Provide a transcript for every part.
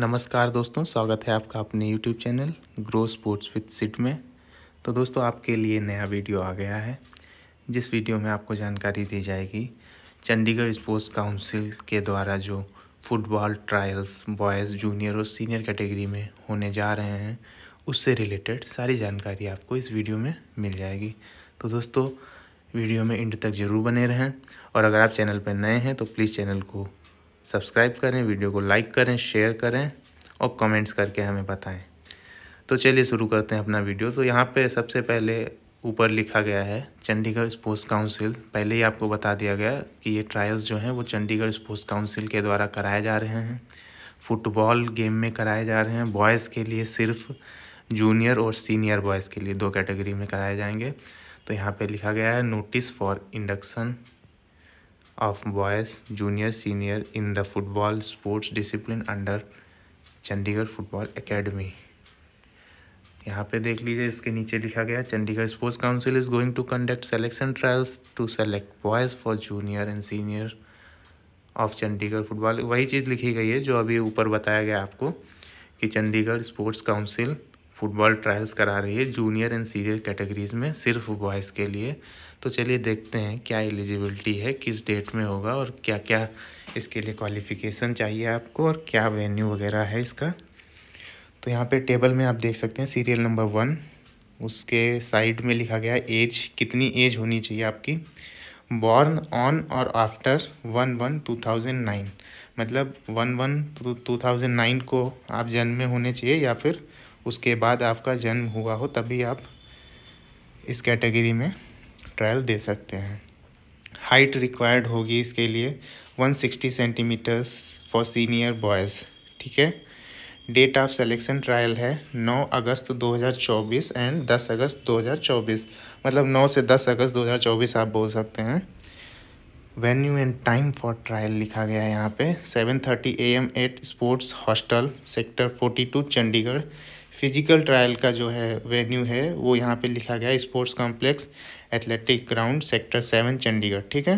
नमस्कार दोस्तों स्वागत है आपका अपने YouTube channel grow sports with सिट में तो दोस्तों आपके लिए नया वीडियो आ गया है जिस वीडियो में आपको जानकारी दी जाएगी चंडीगढ़ स्पोर्ट्स काउंसिल के द्वारा जो फुटबॉल ट्रायल्स बॉयज़ जूनियर और सीनियर कैटेगरी में होने जा रहे हैं उससे रिलेटेड सारी जानकारी आपको इस वीडियो में मिल जाएगी तो दोस्तों वीडियो में इंड तक ज़रूर बने रहें और अगर आप चैनल पर नए हैं तो प्लीज़ चैनल को सब्सक्राइब करें वीडियो को लाइक करें शेयर करें और कमेंट्स करके हमें बताएं तो चलिए शुरू करते हैं अपना वीडियो तो यहाँ पे सबसे पहले ऊपर लिखा गया है चंडीगढ़ स्पोर्ट्स काउंसिल पहले ही आपको बता दिया गया कि ये ट्रायल्स जो हैं वो चंडीगढ़ स्पोर्ट्स काउंसिल के द्वारा कराए जा रहे हैं फुटबॉल गेम में कराए जा रहे हैं बॉयज़ के लिए सिर्फ जूनियर और सीनियर बॉयज़ के लिए दो कैटेगरी में कराए जाएंगे तो यहाँ पे लिखा गया है notice for induction of boys junior senior in the football sports discipline under Chandigarh football academy यहाँ पे देख लीजिए इसके नीचे लिखा गया Chandigarh sports council is going to conduct selection trials to select boys for junior and senior of Chandigarh football वही चीज़ लिखी गई है जो अभी ऊपर बताया गया आपको कि Chandigarh sports council football trials करा रही है जूनियर एंड सीनियर कैटेगरीज में सिर्फ बॉयज़ के लिए तो चलिए देखते हैं क्या एलिजिबिलिटी है किस डेट में होगा और क्या क्या इसके लिए क्वालिफ़िकेशन चाहिए आपको और क्या वेन्यू वगैरह है इसका तो यहाँ पे टेबल में आप देख सकते हैं सीरियल नंबर वन उसके साइड में लिखा गया एज कितनी एज होनी चाहिए आपकी बॉर्न ऑन और after one one two thousand nine मतलब one one two thousand nine को आप जन्मे होने चाहिए या फिर उसके बाद आपका जन्म हुआ हो तभी आप इस कैटेगरी में ट्रायल दे सकते हैं हाइट रिक्वायर्ड होगी इसके लिए 160 सेंटीमीटर्स फॉर सीनियर बॉयज़ ठीक है डेट ऑफ सेलेक्शन ट्रायल है 9 अगस्त 2024 एंड 10 अगस्त 2024 मतलब 9 से 10 अगस्त 2024 आप बोल सकते हैं venue and time for trial लिखा गया है यहाँ पे 7:30 thirty A M at sports hostel sector 42 Chandigarh physical trial का जो है वेन्यू है वो यहाँ पे लिखा गया है sports complex athletic ground sector seven Chandigarh ठीक है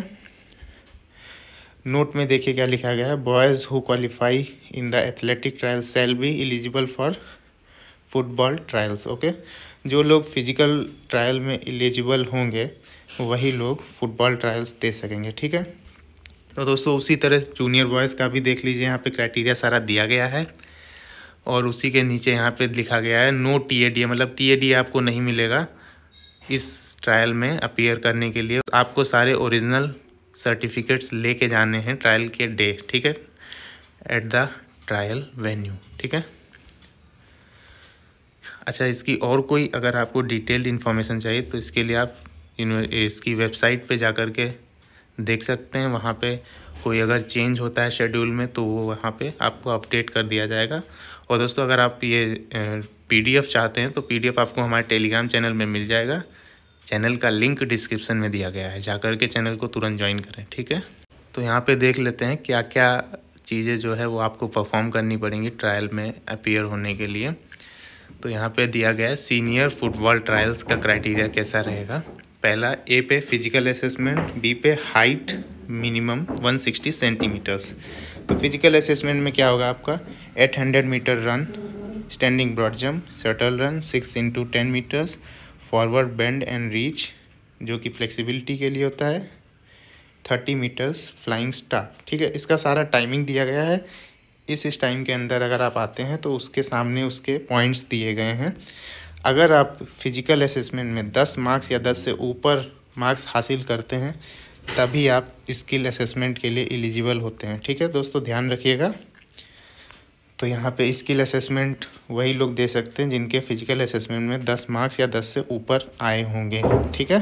नोट में देखिए क्या लिखा गया है boys who qualify in the athletic trial shall be eligible for football trials okay जो लोग फिजिकल ट्रायल में एलिजिबल होंगे वही लोग फुटबॉल ट्रायल्स दे सकेंगे ठीक है तो दोस्तों उसी तरह जूनियर बॉयज़ का भी देख लीजिए यहाँ पे क्राइटेरिया सारा दिया गया है और उसी के नीचे यहाँ पे लिखा गया है नो टी ए डी मतलब टी ए डी आपको नहीं मिलेगा इस ट्रायल में अपीयर करने के लिए आपको सारे ओरिजिनल सर्टिफिकेट्स लेके जाने हैं ट्रायल के डे ठीक है एट द ट्रायल वेन्यू ठीक है अच्छा इसकी और कोई अगर आपको डिटेल्ड इन्फॉर्मेशन चाहिए तो इसके लिए आप इसकी वेबसाइट पे जा कर के देख सकते हैं वहाँ पे कोई अगर चेंज होता है शेड्यूल में तो वो वहाँ पे आपको अपडेट कर दिया जाएगा और दोस्तों अगर आप ये पीडीएफ चाहते हैं तो पीडीएफ आपको हमारे टेलीग्राम चैनल में मिल जाएगा चैनल का लिंक डिस्क्रिप्शन में दिया गया है जाकर के चैनल को तुरंत ज्वाइन करें ठीक है तो यहाँ पर देख लेते हैं क्या क्या चीज़ें जो है वो आपको परफॉर्म करनी पड़ेंगी ट्रायल में अपियर होने के लिए तो यहाँ पे दिया गया है सीनियर फुटबॉल ट्रायल्स का क्राइटेरिया कैसा रहेगा पहला ए पे फिजिकल असेसमेंट बी पे हाइट मिनिमम 160 सेंटीमीटर्स तो फिजिकल असेसमेंट में क्या होगा आपका 800 metre run standing broad jump shuttle run six into ten metres forward bend and reach जो कि फ्लेक्सिबिलिटी के लिए होता है थर्टी मीटर्स फ्लाइंग स्टार्ट ठीक है इसका सारा टाइमिंग दिया गया है इस इस टाइम के अंदर अगर आप आते हैं तो उसके सामने उसके पॉइंट्स दिए गए हैं अगर आप फिजिकल असेसमेंट में दस मार्क्स या दस से ऊपर मार्क्स हासिल करते हैं तभी आप स्किल असेसमेंट के लिए एलिजिबल होते हैं ठीक है दोस्तों ध्यान रखिएगा तो यहाँ पे स्किल असेसमेंट वही लोग दे सकते हैं जिनके फिजिकल असेसमेंट में दस मार्क्स या दस से ऊपर आए होंगे ठीक है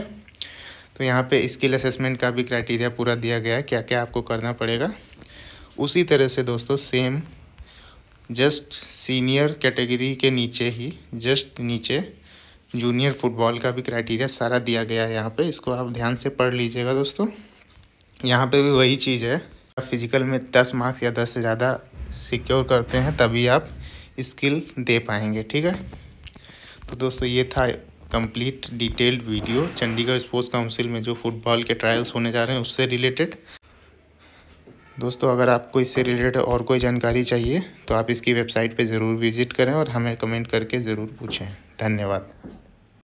तो यहाँ पे स्किल असेसमेंट का भी क्राइटेरिया पूरा दिया गया है क्या क्या आपको करना पड़ेगा उसी तरह से दोस्तों सेम जस्ट सीनियर कैटेगरी के नीचे ही जस्ट नीचे जूनियर फुटबॉल का भी क्राइटेरिया सारा दिया गया है यहाँ पे इसको आप ध्यान से पढ़ लीजिएगा दोस्तों यहाँ पे भी वही चीज़ है फिजिकल में दस मार्क्स या दस से ज़्यादा सिक्योर करते हैं तभी आप स्किल दे पाएंगे ठीक है तो दोस्तों ये था complete detailed video Chandigarh sports council में जो फुटबॉल के ट्रायल्स होने जा रहे हैं उससे रिलेटेड दोस्तों अगर आपको इससे रिलेटेड और कोई जानकारी चाहिए तो आप इसकी वेबसाइट पर ज़रूर विज़िट करें और हमें कमेंट करके ज़रूर पूछें धन्यवाद